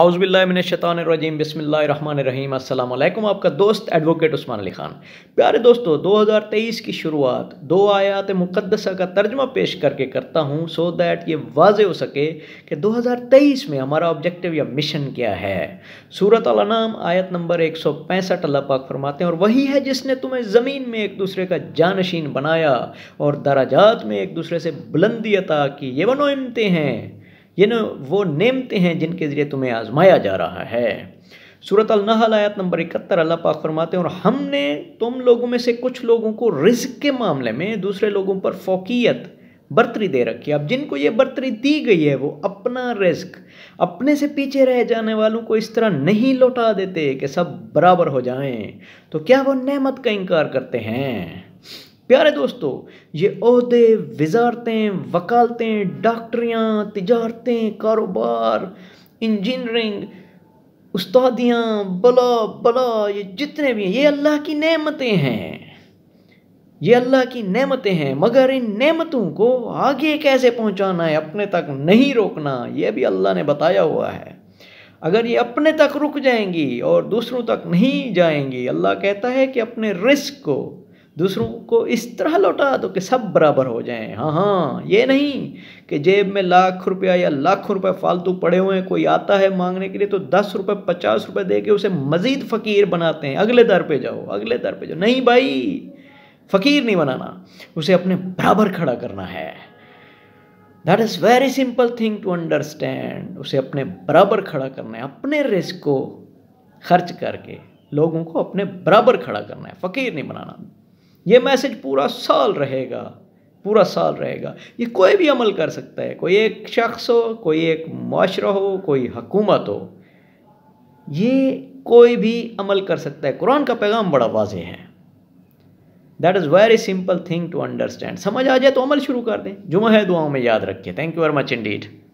आउज़बिल्लाशतानरजीम बसमीम अल्लाम आपका दोस्त एडवोकेट उस्मान अली खान प्यारे दोस्तों 2023 की शुरुआत दो आयात मुकदसा का तर्जमा पेश करके करता हूँ सो दैट ये वाज हो सके कि 2023 में हमारा ऑब्जेक्टिव या मिशन क्या है सूरत नाम आयत नंबर एक सौ पैंसठ अल्लाह पाक फरमाते हैं और वही है जिसने तुम्हें ज़मीन में एक दूसरे का जानशीन बनाया और दराजात में एक दूसरे से बुलंदी अता की ये वनोमते इमते हैं ये न वो नेमते हैं जिनके ज़रिए तुम्हें आजमाया जा रहा है सूरत अलनहल आयत नंबर इकहत्तर अल्लाह पाक फरमाते हैं और हमने तुम लोगों में से कुछ लोगों को रिज्क के मामले में दूसरे लोगों पर फोकियत बर्तरी दे रखी है अब जिनको ये बर्तरी दी गई है वो अपना रिस्क अपने से पीछे रह जाने वालों को इस तरह नहीं लौटा देते कि सब बराबर हो जाएं तो क्या वो नेमत का इनकार करते हैं प्यारे दोस्तों ये अहदे वजारतें वकालतें डॉक्टरियाँ तजारतें कारोबार इंजीनियरिंग उस्तादियाँ बला बला ये जितने भी हैं ये अल्लाह की नेमतें हैं ये अल्लाह की नेमतें हैं मगर इन नेमतों को आगे कैसे पहुंचाना है अपने तक नहीं रोकना ये भी अल्लाह ने बताया हुआ है अगर ये अपने तक रुक जाएंगी और दूसरों तक नहीं जाएंगी अल्लाह कहता है कि अपने रिस्क को दूसरों को इस तरह लौटा दो तो कि सब बराबर हो जाएं हाँ हाँ ये नहीं कि जेब में लाख रुपया या लाख रुपए फालतू पड़े हुए हैं कोई आता है मांगने के लिए तो दस रुपये पचास रुपये दे के उसे मज़ीद फ़कीर बनाते हैं अगले दर पे जाओ अगले दर पे जाओ नहीं भाई फ़कीर नहीं बनाना उसे अपने बराबर खड़ा करना है that is very simple thing to understand उसे अपने बराबर खड़ा करना है अपने रिस्क को खर्च करके लोगों को अपने बराबर खड़ा करना है फ़कीर नहीं बनाना ये मैसेज पूरा साल रहेगा पूरा साल रहेगा ये कोई भी अमल कर सकता है कोई एक शख्स हो कोई एक माशरा हो कोई हकूमत हो ये कोई भी अमल कर सकता है कुरान का पैगाम बड़ा वाजे है that is very simple thing to understand समझ आ जाए तो अमल शुरू कर दें जुमा है दुआओं में याद रखिए thank you very much Indeed